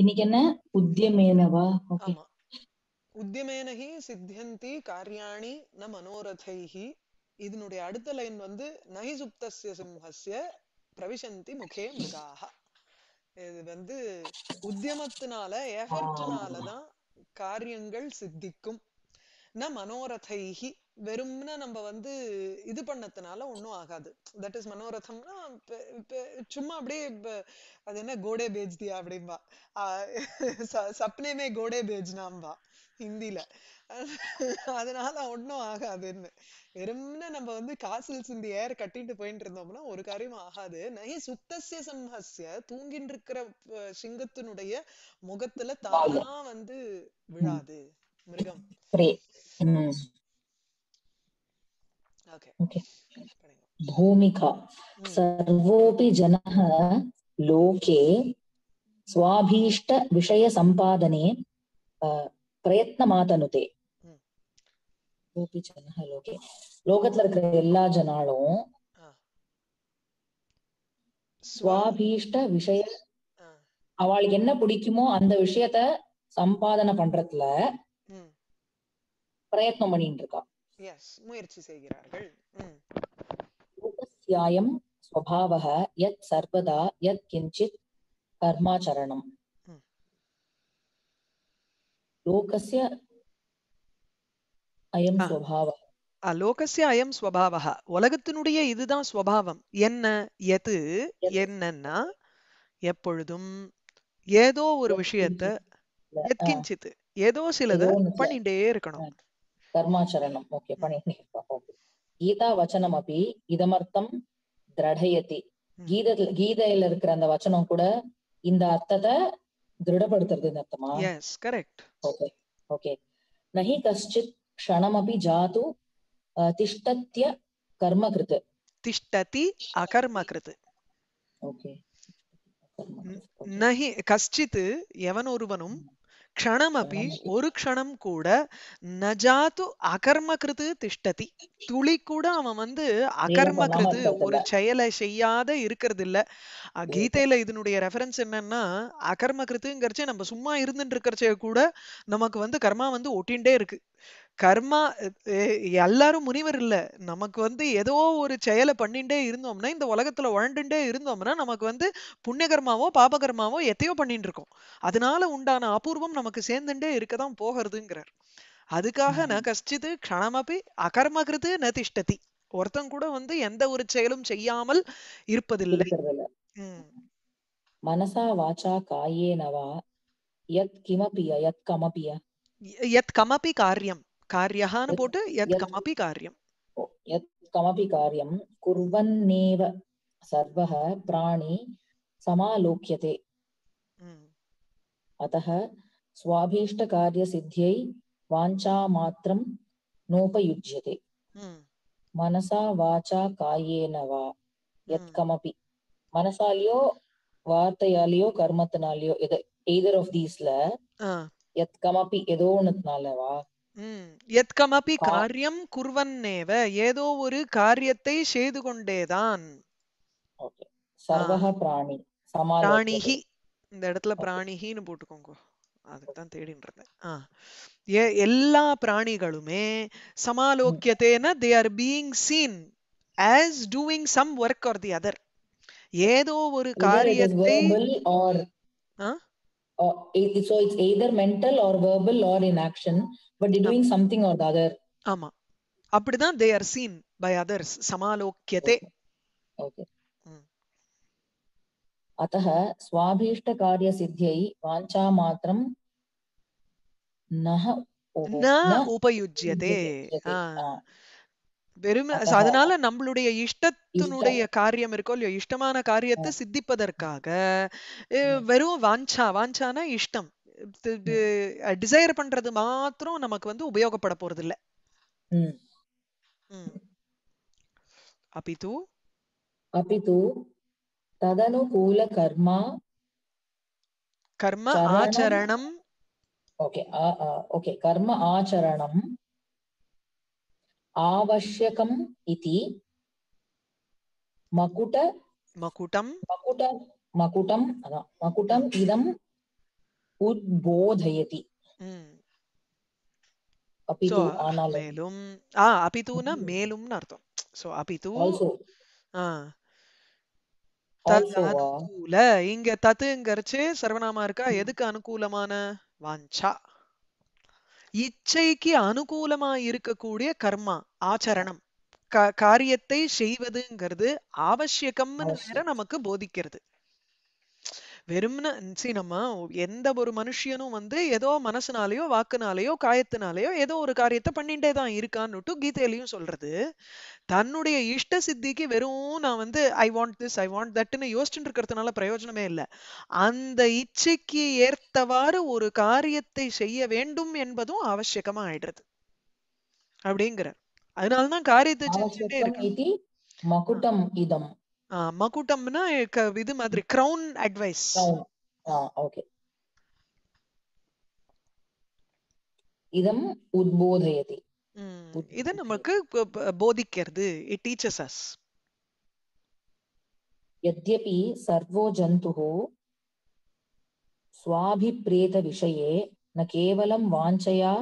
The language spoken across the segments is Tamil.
இன்னைக்கு என்ன உத்தியமேனவா சித்தியந்தி காரியாணி ந மனோரதைஹி இதனுடைய அடுத்த லைன் வந்து நகி சுப்தஸ்ய சிம்ஹஸ்ய பிரவிசந்தி முகே மிருகாக இது வந்து உத்தியமத்தினால எஃபர்ட்னாலதான் காரியங்கள் சித்திக்கும் ந மனோரதைஹி வெறும்னா நம்ம வந்து இது பண்ணதுனால ஒன்றும் ஆகாது தட் இஸ் மனோரதம்னா சும்மா அப்படியே அது என்ன கோடே பேஜ்தியா அப்படின்பா சப்னேமே கோடே பேஜ்னாம்பா ஹிந்தியில அதனால ஒன்றும் ஆகாதுன்னு வெறும்னா நம்ம வந்து காசில் சிந்தி ஏர் கட்டிட்டு போயிட்டு இருந்தோம்னா ஒரு காரியம் ஆகாது நகை சுத்தசிய சம்ஹசிய தூங்கிட்டு இருக்கிற சிங்கத்தினுடைய முகத்துல தானா வந்து விழாது மிருகம் ओके भूमिका सर्वोपि जनः लोके स्वाभीष्ट विषय सम्पादने பிரயத்னமாதனுதே கோபி ஜனஹ லோகே லோகத்துல இருக்கிற எல்லா ஜனாலும் சுவாபீஷ்ட விஷய அவளுக்கு என்ன பிடிக்குமோ அந்த விஷயத்த சம்பாதனை பண்றதுல பிரயத்னம் பண்ணிட்டு இருக்கா எஸ் முயற்சி செய்கிறார்கள் யோகஸ்யாயம் ஸ்வபாவக யத் சர்வதா யத் கிஞ்சித் கர்மாச்சரணம் லோகஸ்ய அயம் ஸ்வபாவக லோகசிய அயம் ஸ்வபாவா உலகத்தினுடைய இதுதான் ஸ்வபாவம் என்ன எது என்னன்னா எப்பொழுதும் ஏதோ ஒரு விஷயத்த எத்கிஞ்சித்து ஏதோ சிலது பண்ணிட்டே இருக்கணும் கர்மாச்சரணம் ஓகே கீதா வச்சனம் அப்படி இதமர்த்தம் திரடையத்தி கீதையில இருக்கிற அந்த வச்சனம் கூட இந்த அர்த்தத்தை திருடப்படுத்துறது அர்த்தமா கரெக்ட் ஓகே ஓகே நஹி கஷ்டித் அப்படி ஜாது திஷ்டத்ய கர்மகிருத் திஷ்டதி அகர்மகிருத் ஓகே நஹி கஷ்டித் எவன் ஒருவனும் क्षणमपि ஒரு க்ஷணம் கூட நஜாத்து கிருது திஷ்டதி துளி கூட அவன் வந்து கிருது ஒரு செயலை செய்யாத இருக்கிறது இல்ல கீதையில இதனுடைய ரெஃபரன்ஸ் என்னன்னா கிருதுங்கிறச்சே நம்ம சும்மா இருந்துட்டு இருக்கிறச்சே கூட நமக்கு வந்து கர்மா வந்து ஒட்டிண்டே இருக்கு கர்மா எல்லாரும் முனிவர் இல்ல நமக்கு வந்து ஏதோ ஒரு செயலை பண்ணிட்டே இருந்தோம்னா இந்த உலகத்துல உழண்டுட்டே இருந்தோம்னா நமக்கு வந்து புண்ணிய கர்மாவோ பாப கர்மாவோ எத்தையோ பண்ணிட்டு இருக்கோம் அதனால உண்டான அபூர்வம் நமக்கு சேர்ந்துட்டே இருக்கதான் போகிறதுங்கிறார் அதுக்காக ந கஷ்டித்து க்ஷணமபி அகர்மகிருத்து ந திஷ்டதி ஒருத்தன் கூட வந்து எந்த ஒரு செயலும் செய்யாமல் இருப்பதில்லை மனசா வாச்சா காயே நவா யத் கிமபிய யத் கமபிய यत् कमपि कार्यं कार्यः न पोट् यत् कमपि कार्यं यत् कमपि कार्यं कुर्वन्नेव सर्वः प्राणी समालोक्यते अतः स्वाभीष्टकार्यसिद्ध्यै वाञ्छामात्रं नोपयुज्यते மனசா வாச்சா காயேனவா எத்கமபி மனசாலேயோ வார்த்தையாலேயோ கர்மத்தினாலேயோ இது எய்தர் ஆஃப் தீஸ்ல ஏதோ ஒண்ணுனாலவா எத்கமபி காரியம் குர்வன்னேவ ஏதோ ஒரு காரியத்தை செய்து கொண்டேதான் சர்வக பிராணி பிராணிஹி இந்த இடத்துல பிராணிஹின்னு போட்டுக்கோங்க எல்லா பிராணிகளுமே சமாலோக்கியத்தேன they are being seen as doing some work or the other ஏதோ ஒரு காரியத்தை or or so it's either mental or verbal or in action but they're doing something or the other ஆமா அப்படிதான் they are seen by others சமாலோக்கியதே okay अतः स्वाभीष्ट कार्य सिद्ध्यै वाञ्छा मात्रं न उपयुज्यते வெறும் அதனால நம்மளுடைய இஷ்டத்தினுடைய காரியம் இருக்கோ இல்லையோ இஷ்டமான காரியத்தை சித்திப்பதற்காக வெறும் வாஞ்சா வாஞ்சானா இஷ்டம் டிசைர் பண்றது மாத்திரம் நமக்கு வந்து உபயோகப்பட போறது இல்ல அபிது அபிது ததனுகூல கர்மா கர்ம ஆச்சரணம் ஓகே ஓகே கர்ம ஆச்சரணம் आवश्यकम् इति मकुट मकुटं मकुट मकुटम् मकुटम् इदम् उद्बोधयति மேலும் ஆ அபிதூனா மேலும்னு அர்த்தம் சோ அபிது இங்க தத்துங்கிறச்சு சர்வநாமா இருக்கா எதுக்கு அனுகூலமான வாஞ்சா இச்சைக்கு அனுகூலமாக இருக்கக்கூடிய கர்மா ஆச்சரணம் காரியத்தை செய்வதுங்கிறது அவசியகம்னு வேற நமக்கு போதிக்கிறது வெறும்னு சி நம்ம எந்த ஒரு மனுஷியனும் வந்து ஏதோ மனசுனாலேயோ வாக்குனாலேயோ காயத்தினாலேயோ ஏதோ ஒரு காரியத்தை பண்ணிட்டே தான் இருக்கான்னு கீதையிலையும் சொல்றது தன்னுடைய இஷ்ட சித்திக்கு வெறும் நான் வந்து I want this I want தட்னு யோசிச்சுட்டு இருக்கிறதுனால பிரயோஜனமே இல்லை அந்த இச்சைக்கு ஏற்றவாறு ஒரு காரியத்தை செய்ய வேண்டும் என்பதும் அவசியமா ஆயிடுறது அப்படிங்கிறார் அதனாலதான் காரியத்தை செஞ்சுட்டே இருக்கு இதம் மகுடம்னா இது மாதிரி கிரவுன் அட்வைஸ் ஓகே இதம் உத்போதயதி இது நமக்கு போதிக்கிறது இட் டீச்சஸ் அஸ் यद्यपि सर्वो जन्तुः स्वाभिप्रेतविषये न केवलं वाञ्छया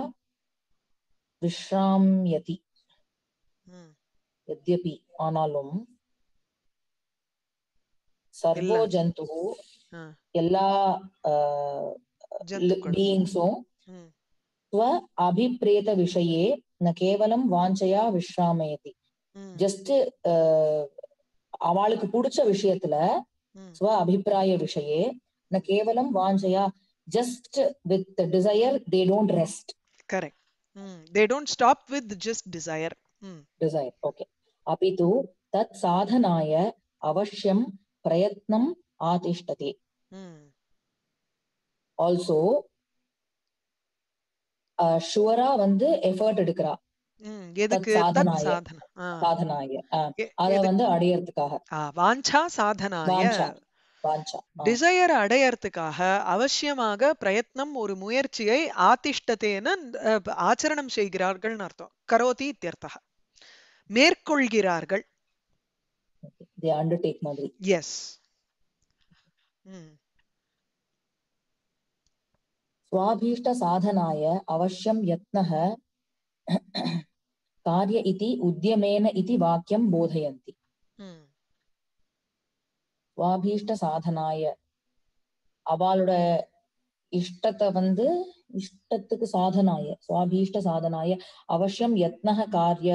विश्राम्यति यद्यपि ஆனாலும் சர்வோ ஜந்து எல்லா பீயிங்ஸும் அபிப்ரேத விஷயே ந கேவலம் வாஞ்சையா விஸ்ராமயதி ஜஸ்ட் அவளுக்கு பிடிச்ச விஷயத்துல ஸ்வ அபிப்பிராய விஷயே ந கேவலம் வாஞ்சையா just with desire they don't rest correct they don't stop with just desire desire okay அபிது தத் சாதனாய அவசியம் பிரயத்னம் आतिष्ठति hmm. ஆல்சோ ஷுவரா வந்து எஃபர்ட் எடுக்கிறா hmm. அடையறதுக்காக அடையறதுக்காக அவசியமாக பிரயத்னம் ஒரு முயற்சியை ஆதிஷ்டத்தேன ஆச்சரணம் செய்கிறார்கள் அர்த்தம் கரோதி இத்தியர்த்தக மேற்கொள்கிறார்கள் they undertake மாதிரி எஸ் சுவாபீஷ்ட சாதனாய அவசியம் யத்னः कार्य इति उद्यमेन इति वाक्यं बोधयन्ति சுவாபீஷ்ட சாதனாய அவளோட இஷ்டத்தை வந்து இஷ்டத்துக்கு சாதனாய சுவாபீஷ்ட சாதனாய அவசியம் யத்னக காரிய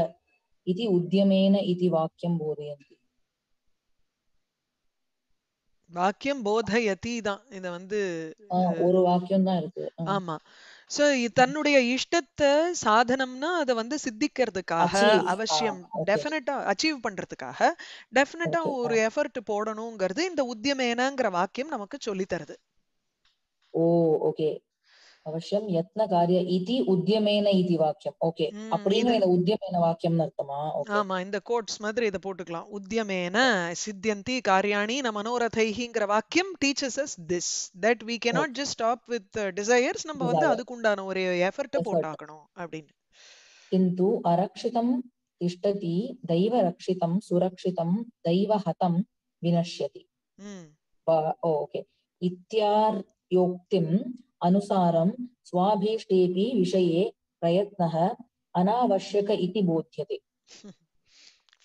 இது உத்தியமேன இது வாக்கியம் போதையந்தி வாக்கியம் போதயதி தான் இத வந்து ஒரு வாக்கியம் தான் இருக்கு ஆமா சோ தன்னுடைய இஷ்டத்தை சாதனம்னா அதை வந்து சித்திக்கிறதுக்காக அவசியம் டெஃபினட்டா அச்சீவ் பண்றதுக்காக டெஃபினட்டா ஒரு எஃபர்ட் போடணுங்கிறது இந்த உத்தியமேனாங்கிற வாக்கியம் நமக்கு சொல்லி தருது ஓ ஓகே అవశ్యం యత్న కార్య ఇది ఉద్యమేన ఇది వాక్యం ஓகே அப்படின்னு இந்த உத்தியமேன வாக்கியம்னு அர்த்தமா ஆமா இந்த கோட்ஸ் மாதிரி இதை போட்டுக்கலாம் உத்தியமேன சித்தியந்தி காரியாணி ந மனோரதைங்கிற வாக்கியம் teaches us this that we cannot just stop with desires நம்ம வந்து அதுக்கு உண்டான ஒரு எஃபர்ட் போட்டாக்கணும் அப்படின்னு கிந்து அரக்ஷிதம் திஷ்டதி தெய்வ ரக்ஷிதம் சுரக்ஷிதம் தெய்வ ஹதம் வினஷ்யதி ஓகே இத்தியார் யோக்திம் அனுசாரம் சுவாபீஷ்டேபி விஷயே பிரயத்ன அனாவசியக இதி போத்தியதே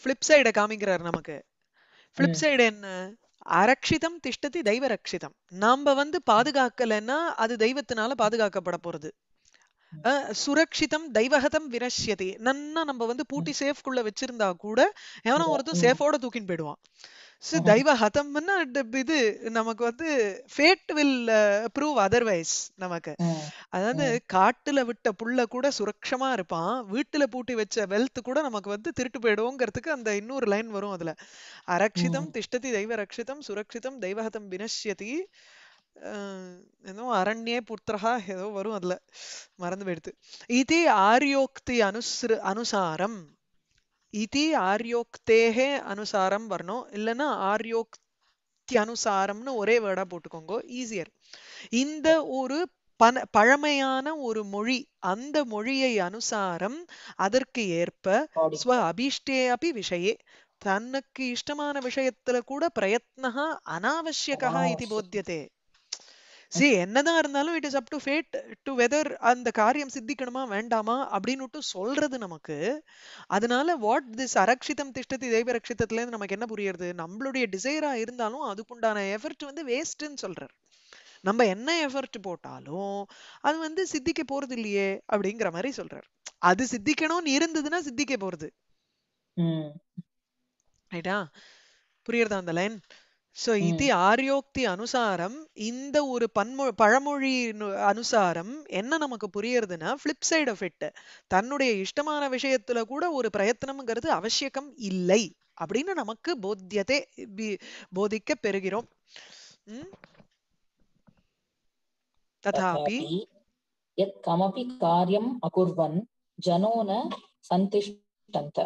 ஃப்ளிப் சைட காமிக்கிறார் நமக்கு சைடு என்ன அரக்ஷிதம் திஷ்டதி தெய்வ ரக்ஷிதம் நாம வந்து பாதுகாக்கலன்னா அது தெய்வத்தினால பாதுகாக்கப்பட போறது சுரக்ஷிதம் தெய்வகதம் விரஷ்யதி நன்னா நம்ம வந்து பூட்டி சேஃப்குள்ள வச்சிருந்தா கூட எவனோ ஒருத்தன் சேஃபோட தூக்கின்னு போயிடுவான் ஸோ தெய்வ ஹதம்னா இது நமக்கு வந்து ஃபேட் வில் ப்ரூவ் அதர்வைஸ் நமக்கு mm. அதாவது mm. காட்டுல விட்ட புள்ள கூட சுரக்ஷமா இருப்பான் வீட்டுல பூட்டி வச்ச வெல்த் கூட நமக்கு வந்து திருட்டு போயிடுவோங்கிறதுக்கு அந்த இன்னொரு லைன் வரும் அதுல அரக்ஷிதம் mm. திஷ்டதி தெய்வ ரக்ஷிதம் சுரக்ஷிதம் தெய்வஹதம் வினஷ்யதி ஏதோ அரண்யே புத்திரஹா ஏதோ வரும் அதுல மறந்து போயிடுது இது ஆரியோக்தி அனுசு அனுசாரம் இதி ஆர்யோக்தேகே அனுசாரம் வரணும் இல்லைன்னா அனுசாரம்னு ஒரே வேர்டா போட்டுக்கோங்க ஈஸியர் இந்த ஒரு பன பழமையான ஒரு மொழி அந்த மொழியை அனுசாரம் அதற்கு ஏற்ப ஸ்வ அபிஷ்டே அபி விஷயே தன்னுக்கு இஷ்டமான விஷயத்துல கூட பிரயத்னா அனாவசியகா இது போத்தியதே சி என்னதான் இருந்தாலும் it is up to fate to whether அந்த காரியம் சித்திக்கணுமா வேண்டாமா அப்படின்னு சொல்றது நமக்கு அதனால வாட் திஸ் அரக்ஷிதம் திஷ்டத்தி தெய்வரக்ஷிதத்துல இருந்து நமக்கு என்ன புரியுறது நம்மளுடைய டிசைரா இருந்தாலும் அதுக்குண்டான எஃபர்ட் வந்து வேஸ்ட்ன்னு சொல்றார் நம்ம என்ன எஃபர்ட் போட்டாலும் அது வந்து சித்திக்க போறது இல்லையே அப்படிங்கிற மாதிரி சொல்றாரு அது சித்திக்கணும்னு இருந்ததுன்னா சித்திக்க போறது ரைட்டா புரியுறதா அந்த லைன் ஸோ hmm. இது ஆரியோக்தி அனுசாரம் இந்த ஒரு பன்மொ பழமொழி அனுசாரம் என்ன நமக்கு புரியறதுன்னா ஃப்ளிப் சைட் ஆஃப் தன்னுடைய இஷ்டமான விஷயத்துல கூட ஒரு பிரயத்தனம்ங்கிறது அவசியகம் இல்லை அப்படின்னு நமக்கு போத்தியத்தை போதிக்க பெறுகிறோம் ததாபி கமபி காரியம் அகுர்வன் ஜனோன சந்திஷ்டந்த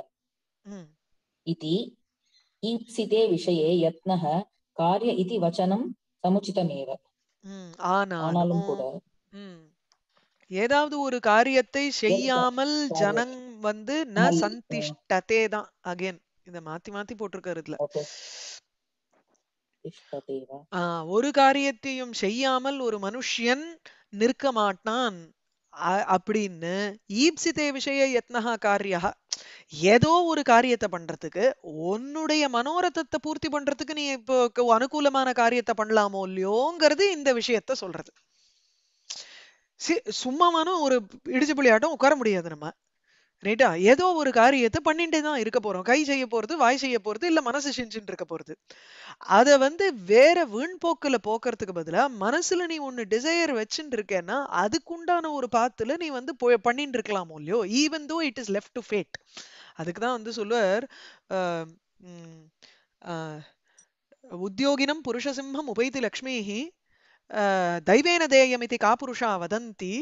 இதி ஈப்சிதே விஷயே காரிய இது வச்சனம் சமுச்சிதமேவ ஆனாலும் கூட ஏதாவது ஒரு காரியத்தை செய்யாமல் ஜனங் வந்து ந சந்திஷ்டதே தான் அகைன் இத மாத்தி மாத்தி போட்டிருக்காரு இதுல ஒரு காரியத்தையும் செய்யாமல் ஒரு மனுஷன் நிற்க மாட்டான் அப்படின்னு ஈப்சிதே விஷய யத்னஹா காரியா ஏதோ ஒரு காரியத்தை பண்றதுக்கு உன்னுடைய மனோரத்தத்தை பூர்த்தி பண்றதுக்கு நீ இப்போ அனுகூலமான காரியத்தை பண்ணலாமோ இல்லையோங்கிறது இந்த விஷயத்த சொல்றது சும்மாவான ஒரு இடிச்சு பிள்ளையாட்டம் உட்கார முடியாது நம்ம ரைட்டா ஏதோ ஒரு காரியத்தை பண்ணிட்டு தான் இருக்க போறோம் கை செய்ய போறது வாய் செய்ய போறது இல்ல மனசு செஞ்சுட்டு இருக்க போறது அதை வந்து வேற வீண்போக்கில் போக்குறதுக்கு பதிலா மனசுல நீ ஒன்னு டிசையர் வச்சுட்டு இருக்கேன்னா அதுக்குண்டான ஒரு பாத்துல நீ வந்து பண்ணிட்டு இருக்கலாமோ இல்லையோ even though it is left to fate அதுக்கு தான் வந்து சொல்லுவார் உத்தியோகினம் புருஷசிம்ஹம் உபைதி லக்ஷ்மி தெய்வேன தேயம் இது காபுருஷா வதந்தி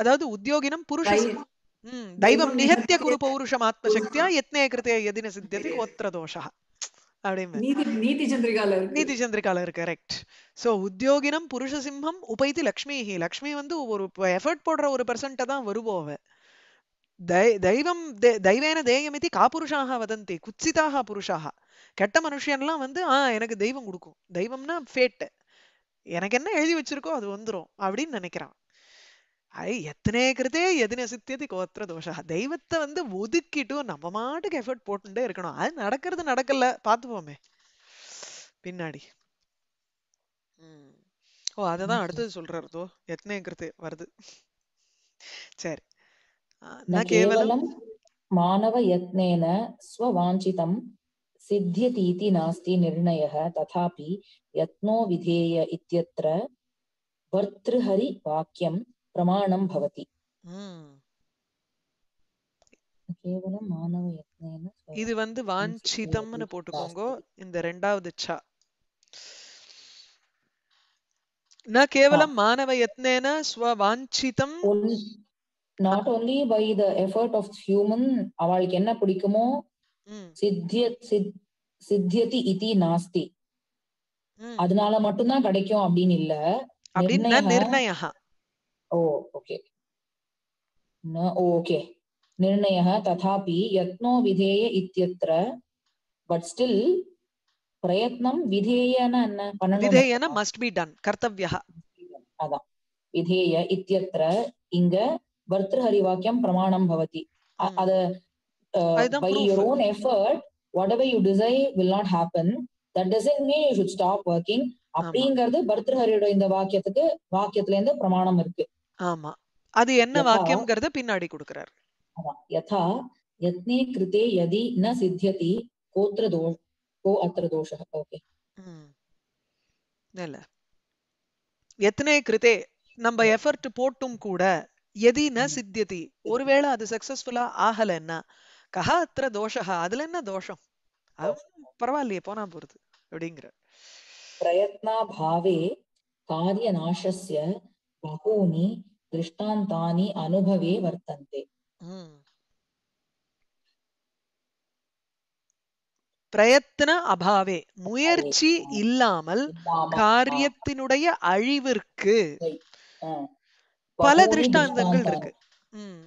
அதாவது உத்தியோகினம் புருஷ ம் தெய்வம் நிகத்திய குரு பௌருஷம் ஆத்மசக்தியா யத்னே கிருத்தே எதின சித்தியதி ஓத்திர தோஷா நீதி சந்திரிகால கரெக்ட் சோ உத்தியோகினம் புருஷ சிம்ஹம் உபைதி லக்ஷ்மி லக்ஷ்மி வந்து ஒரு எஃபர்ட் போடுற ஒரு பெர்சன்ட்ட தான் வருவோம் அவ தெய்வம் தெய்வேன இது காபுருஷாக வதந்தி குச்சிதாக புருஷாக கெட்ட மனுஷன்லாம் வந்து ஆ எனக்கு தெய்வம் கொடுக்கும் தெய்வம்னா ஃபேட்டு எனக்கு என்ன எழுதி வச்சிருக்கோ அது வந்துடும் அப்படின்னு நினைக்கிறான் ஐ எத்தனை கிருத்தே எதின சித்தியது கோத்திர தோஷா தெய்வத்தை வந்து ஒதுக்கிட்டும் நம்ம மாட்டுக்கு எஃபர்ட் போட்டுட்டே இருக்கணும் அது நடக்கிறது நடக்கல பார்த்துப்போமே பின்னாடி ஓ அதை தான் அடுத்தது சொல்றதோ தோ எத்தனை கிருத்து வருது சரி न केवलं मानवयत्नेन स्ववाञ्छितं सिद्ध्यतीति नास्ति निर्णयः तथापि यत्नो विधेय इत्यत्र भर्तृहरिवाक्यं प्रमाणं भवति கேவலம் மாணவ யத்னேன இது வந்து வாஞ்சிதம்னு போட்டுக்கோங்க இந்த ரெண்டாவது ச ந கேவலம் மாணவ யத்னேன ஸ்வ வாஞ்சிதம் not only by the effort of human அவளுக்கு என்ன பிடிக்குமோ சித்தியதி இதி நாஸ்தி அதனால மட்டும்தான் கிடைக்கும் அப்படின்னு இல்ல நிர்ணயம் ஓ ஓகே ஓகே நிர்ணய ததாபி யத்னோ விதேய இத்தியத்ர பட் ஸ்டில் பிரயத்னம் விதேயன என்ன பண்ணணும் விதேயன மஸ்ட் பி டன் கர்த்தவ்யா அதான் விதேய இத்தியத்ர இங்க வாக்கியம் பிரமாணம் பவதி அத by your own effort whatever you desire will not happen that doesn't mean you should stop working அப்படிங்கிறது பர்திருஹரியோட இந்த வாக்கியத்துக்கு வாக்கியத்துல இருந்து பிரமாணம் இருக்கு ஆமா அது என்ன வாக்கியம்ங்கறத பின்னாடி கொடுக்கிறார் யதா யத்னே கிருதே யதி ந சித்தியதி கோத்ர தோஷ கோ அத்திர தோஷ ஓகே நல்ல யத்னே கிருதே நம்ம எஃபர்ட் போட்டும் கூட எதி ந சித்தியதி ஒருவேளை அது சக்சஸ்ஃபுல்லா ஆகலைன்னா கஹா அத்திர தோஷா அதுல என்ன தோஷம் பரவாயில்லையே போனா போறது அப்படிங்கிற பிரயத்னா பாவே காரிய நாசஸ்ய பகூனி திருஷ்டாந்தானி அனுபவே வர்த்தந்தே பிரயத்ன அபாவே முயற்சி இல்லாமல் காரியத்தினுடைய அழிவிற்கு பல திருஷ்டாந்தங்கள் இருக்கு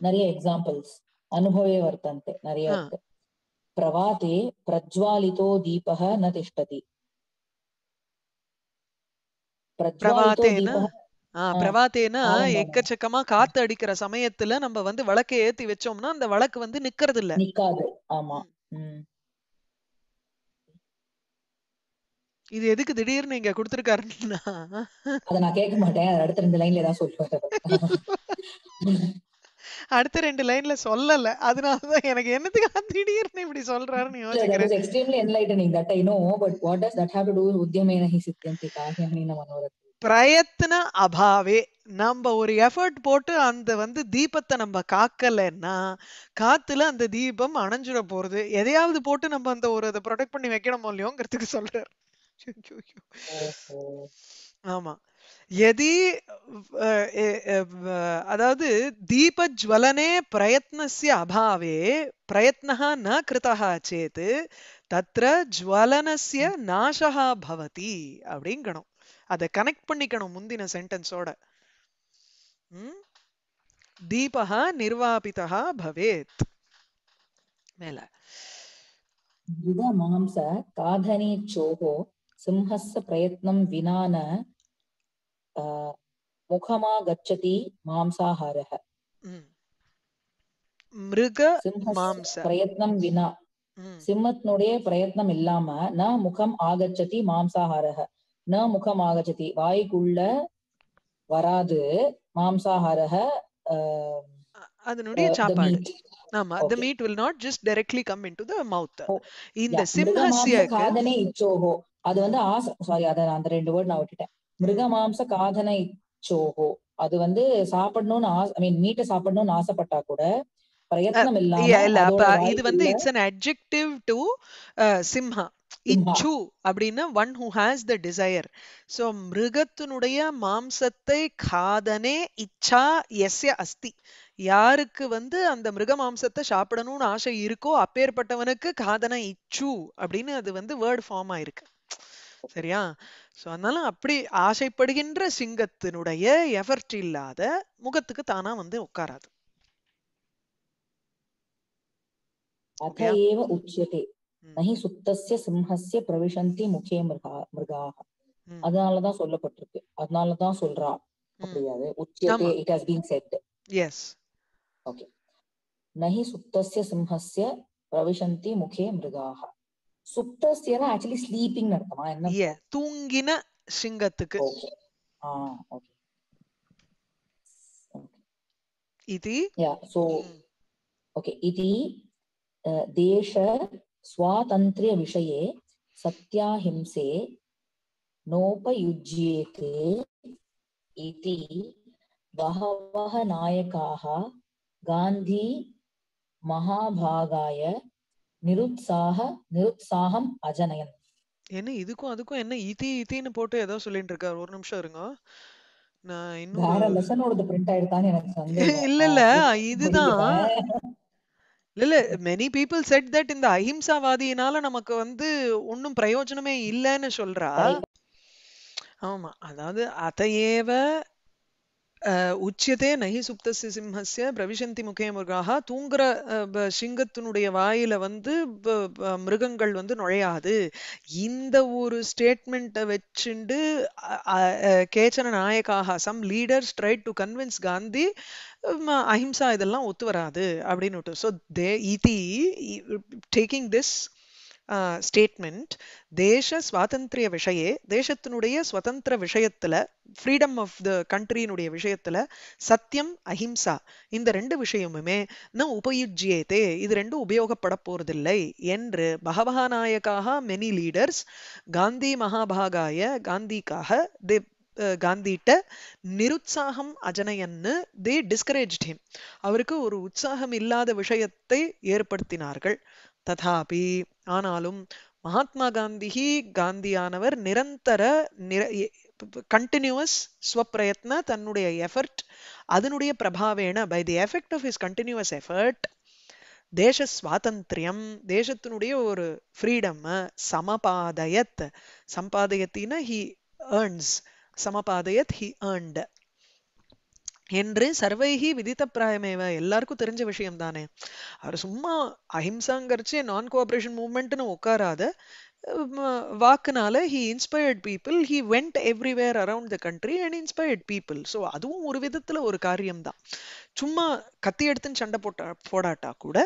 நிறைய எக்ஸாம்பிள்ஸ் அனுபவே வர்த்தந்தை நிறைய இருக்கு பிரவாதே பிரஜ்வாலிதோ தீபக ந திஷ்டதி பிரபாத்தேனா எக்கச்சக்கமா காத்து அடிக்கிற சமயத்துல நம்ம வந்து விளக்கை ஏத்தி வச்சோம்னா அந்த வழக்கு வந்து நிக்கிறது இல்ல நிக்காது ஆமா இது எதுக்கு திடீர்னு இங்க கொடுத்துருக்காருன்னா அத நான் கேட்க மாட்டேன் அடுத்த ரெண்டு லைன்ல ஏதாவது சொல்லுவேன் அடுத்த ரெண்டு லைன்ல சொல்லல அதனாலதான் எனக்கு என்னத்துக்கு திடீர்னு இப்படி சொல்றாருன்னு யோசிக்கிறேன் extremely enlightening that I know but what does that have to do உத்யமேன ஹி சித்தியந்தி காஹ்யமேன மனோரத் பிரயத்ன அபாவே நம்ம ஒரு எஃபர்ட் போட்டு அந்த வந்து தீபத்தை நம்ம காக்கலைன்னா காத்துல அந்த தீபம் அணைஞ்சிட போறது எதையாவது போட்டு நம்ம அந்த ஒரு அதை ப்ரொடெக்ட் பண்ணி வைக்கணுமோ இல்லையோங்கிறதுக்கு சொல்றாரு ஆமா எதி அதாவது தீப ஜுவலனே பிரயத்னஸ்ய அபாவே பிரயத்னः ந कृतः चेत् தத்ர ஜுவலனஸ்ய நாசகா பவதி அப்படிங்கணும் அதை கனெக்ட் பண்ணிக்கணும் முந்தின சென்டென்ஸோட தீபா நிர்வாபிதா பவேத் மேல மாம்ச காதனே சோகோ சிம்ஹஸ்ஸ பிரயத்னம் வினான முகமா கச்சதி மாம்சாஹாரக மிருக பிரயத்னம் வினா சிம்மத்தினுடைய பிரயத்னம் இல்லாம ந முகம் ஆகச்சதி மாம்சாஹாரக ந முகம் ஆகச்சதி வாய்க்குள்ள வராது மாம்சாஹாரக அதனுடைய சாப்பாடு ஆமா the meat will not just directly come into the mouth இந்த சிம்ஹஸ்ய காதனை இச்சோகோ அது வந்து ஆசை சாரி அத அந்த ரெண்டு வேர்ட் நான் விட்டுட்டேன் மிருகமாம்ச காதனை இச்சோகோ அது வந்து சாப்பிடணும்னு ஐ மீன் மீட்டை சாப்பிடணும்னு ஆசைப்பட்டா கூட பிரயத்னம் இது வந்து இட்ஸ் an adjective to சிம்ஹா இச்சு அப்படின்னா one who has the desire so மிருகத்தினுடைய மாம்சத்தை காதனே இச்சா எஸ்ய அஸ்தி யாருக்கு வந்து அந்த மிருக மாம்சத்தை சாப்பிடணும்னு ஆசை இருக்கோ அப்பேற்பட்டவனுக்கு காதன இச்சு அப்படின்னு அது வந்து வேர்டு ஃபார்ம் ஆயிருக்கு சரியா சோ அதனால அப்படி ஆசைப்படுகின்ற சிங்கத்தினுடைய எஃபர்ட் இல்லாத முகத்துக்கு தானா வந்து உட்காராது சிம்ஹசிய பிரவிசந்தி முக்கிய மிருகா மிருகாக அதனாலதான் சொல்லப்பட்டிருக்கு அதனாலதான் சொல்றா அப்படியாது உச்சியதே it has been said as okay नहि सुप्तस्य सिंहस्य प्रविशन्ति मुखे मृगाः சுப்தஸ்யனா ஆக்சுவலி ஸ்லீப்பிங் அர்த்தமா என்ன யே தூங்கின சிங்கத்துக்கு okay ah okay yeah so okay विषये सत्याहिंसे नोपयुज्येते इति बहवः नायकाः காந்தி மகாபாகாய நிருத்சாக நிருத்சாகம் அஜனயன் என்ன இதுக்கும் அதுக்கும் என்ன இதி இதின்னு போட்டு ஏதோ சொல்லிட்டு இருக்காரு ஒரு நிமிஷம் இருங்க நான் இன்னும் இல்ல இல்ல இதுதான் இல்ல மெனி பீப்புள் செட் தட் இந்த அஹிம்சாவாதியினால நமக்கு வந்து ஒன்னும் பிரயோஜனமே இல்லைன்னு சொல்றா ஆமா அதாவது அதையேவ உச்சியதே நகி சுப்த சிம்ஹஸ்ய பிரவிசந்தி முகே முருகாக தூங்குற சிங்கத்தினுடைய வாயில வந்து மிருகங்கள் வந்து நுழையாது இந்த ஒரு ஸ்டேட்மெண்ட்டை வச்சுண்டு கேச்சன நாயக்காக some leaders try to convince Gandhi ahimsa இதெல்லாம் ஒத்து வராது அப்படின்னு ஸோ தே இதி டேக்கிங் திஸ் ஸ்டேட்மெண்ட் தேச சுவாதந்திரிய விஷயே தேசத்தினுடைய சுதந்திர விஷயத்துல ஃப்ரீடம் ஆஃப் த கண்ட்ரியினுடைய விஷயத்துல சத்தியம் அஹிம்சா இந்த ரெண்டு விஷயமுமே ந உபயுஜ்யேதே இது ரெண்டும் உபயோகப்பட போறதில்லை என்று பகவஹா மெனி லீடர்ஸ் காந்தி மகாபாகாய காந்திக்காக தே காந்திட்ட நிருத்சாகம் அஜனையன்னு தே டிஸ்கரேஜ் ஹிம் அவருக்கு ஒரு உற்சாகம் இல்லாத விஷயத்தை ஏற்படுத்தினார்கள் ததாபி ஆனாலும் மகாத்மா காந்தி காந்தியானவர் நிரந்தர நிர கண்டினியூவஸ் ஸ்வப்பிரயத்ன தன்னுடைய எஃபர்ட் அதனுடைய பிரபாவேன by the effect of his continuous effort தேச சுவாதந்திரியம் தேசத்தினுடைய ஒரு ஃப்ரீடம் சமபாதயத் சம்பாதயத்தின ஹி ஏர்ன்ஸ் சமபாதயத் ஹி ஏர்ன்டு என்று சர்வைகி விதித்த பிராயமேவ எல்லாருக்கும் தெரிஞ்ச விஷயம் தானே அவர் சும்மா அஹிம்சாங்கரிச்சு நான் கோஆபரேஷன் மூவ்மெண்ட்னு உட்காராத வாக்குனால he inspired people he went everywhere around the country and inspired people so அதுவும் ஒரு விதத்தில் ஒரு காரியம்தான் சும்மா கத்தி எடுத்துன்னு சண்டை போட்டா போடாட்டா கூட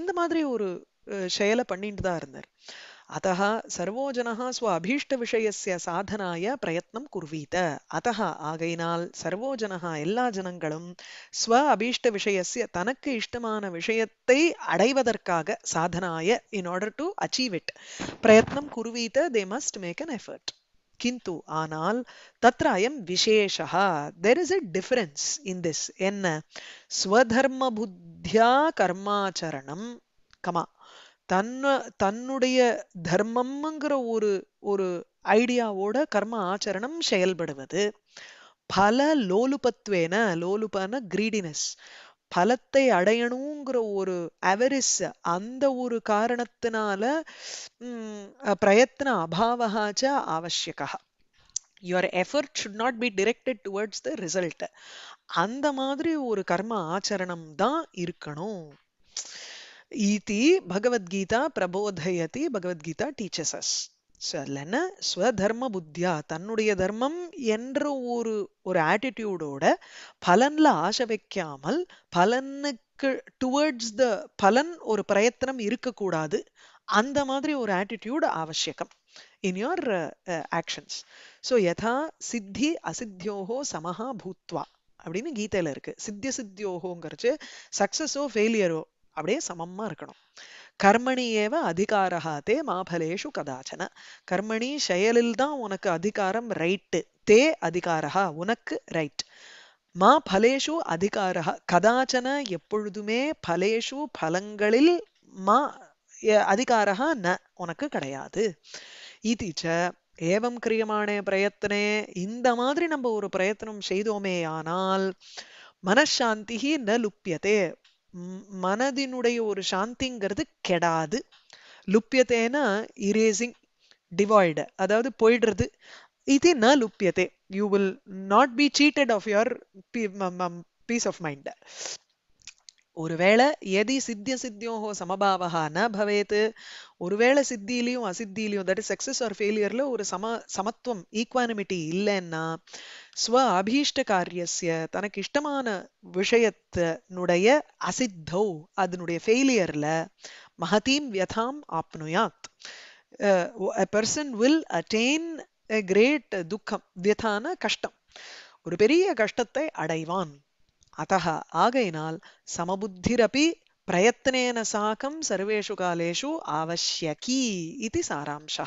இந்த மாதிரி ஒரு செயலை பண்ணிட்டு தான் இருந்தார் அத்த சர்வோஜன जनः स्व अभीष्टविषयस्य சாதனாய பிரயத்னம் குர்வீத அத்த ஆகையினால் சர்வோஜன எல்லா ஜனங்களும் ஸ்வ அபீஷ்ட விஷயசிய தனக்கு இஷ்டமான விஷயத்தை அடைவதற்காக சாதனாய in order to achieve it பிரயத்னம் குர்வீத they must make an effort கிந்து ஆனால் தத்ர அயம் விசேஷா there is a difference in this என்ன ஸ்வதர்ம புத்தியா கர்மாச்சரணம் கமா தன்ன தன்னுடைய தர்மம்ங்கிற ஒரு ஒரு ஐடியாவோட கர்ம ஆச்சரணம் செயல்படுவது பல லோலுபத்வேன லோலுபான கிரீடினஸ் பலத்தை அடையணுங்கிற ஒரு அவரிஸ் அந்த ஒரு காரணத்தினால பிரயத்ன அபாவகாச்ச ஆவசியக்கா your effort should not be directed towards the result அந்த மாதிரி ஒரு கர்ம ஆச்சரணம் தான் இருக்கணும் ஈதி பகவத்கீதா பிரபோதயதி பகவத்கீதா டீச்சர்ஸ் அஸ் ஸ்வதர்ம புத்தியா தன்னுடைய தர்மம் என்ற ஒரு ஒரு ஆட்டிடியூடோட பலன்ல ஆசை வைக்காமல் பலனுக்கு டுவர்ட்ஸ் த பலன் ஒரு பிரயத்தனம் இருக்கக்கூடாது அந்த மாதிரி ஒரு ஆட்டிடியூட் அவசியகம் in your uh, uh, actions. So, யதா சித்தி அசித்தியோகோ சமஹா பூத்வா அப்படின்னு கீதையில் இருக்கு சித்திய சித்தியோகோங்கிறச்சு சக்சஸோ ஃபெயிலியரோ அப்படியே சமமா இருக்கணும் கர்மணி ஏவ அதிகாரகா தே மாபலேஷு கதாச்சன கர்மணி செயலில் தான் உனக்கு அதிகாரம் ரைட்டு தே அதிகாரகா உனக்கு ரைட் மா பலேஷு அதிகாரகா கதாச்சன எப்பொழுதுமே பலேஷு பலங்களில் மா அதிகாரகா ந உனக்கு கிடையாது இதிச்ச ஏவம் கிரியமானே பிரயத்தனே இந்த மாதிரி நம்ம ஒரு பிரயத்தனம் செய்தோமே ஆனால் மனசாந்தி ந லுப்பியதே மனதினுடைய ஒரு சாந்திங்கிறது கெடாது லுப்பியத்தேனா இரேசிங் டிவாய்டு அதாவது போயிடுறது இது ந லுப்பியத்தே you will not be cheated of your peace of mind ஒருவேளை எதி சித்திய சித்தியோகோ சமபாவகா ந பவேத்து ஒருவேளை சித்திலையும் அசித்திலையும் தட் இஸ் சக்சஸ் ஆர் ஃபெயிலியர்ல ஒரு சம சமத்துவம் ஈக்வானிமிட்டி இல்லைன்னா ஸ்வ அபீஷ்ட காரியஸ்ய தனக்கு இஷ்டமான விஷயத்தினுடைய அசித்தௌ அதனுடைய ஃபெயிலியர்ல மகதீம் வியதாம் ஆப்னுயாத் a person will attain a great துக்கம் வியதான கஷ்டம் ஒரு பெரிய கஷ்டத்தை அடைவான் அத்த ஆகையினால் சமபுத்திரபி பிரயத்னேன சாக்கம் சர்வேஷு காலேஷு அவசியகி இது சாராம்சா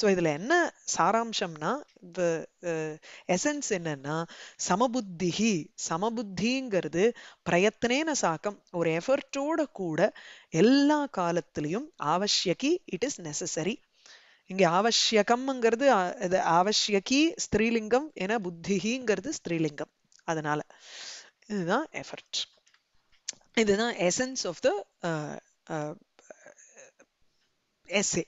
ஸோ இதில் என்ன சாராம்சம்னா எசன்ஸ் என்னன்னா சமபுத்திகி சமபுத்திங்கிறது பிரயத்னேன சாக்கம் ஒரு எஃபர்ட்டோட கூட எல்லா காலத்திலையும் அவசியகி இட் இஸ் நெசசரி இங்கே ஆவசியகம்ங்கிறது ஆவசியகி ஸ்திரீலிங்கம் என புத்திங்கிறது ஸ்திரீலிங்கம் அதனால இதுதான் எஃபர்ட் இதுதான் எசன்ஸ் ஆஃப் த எஸ்ஏ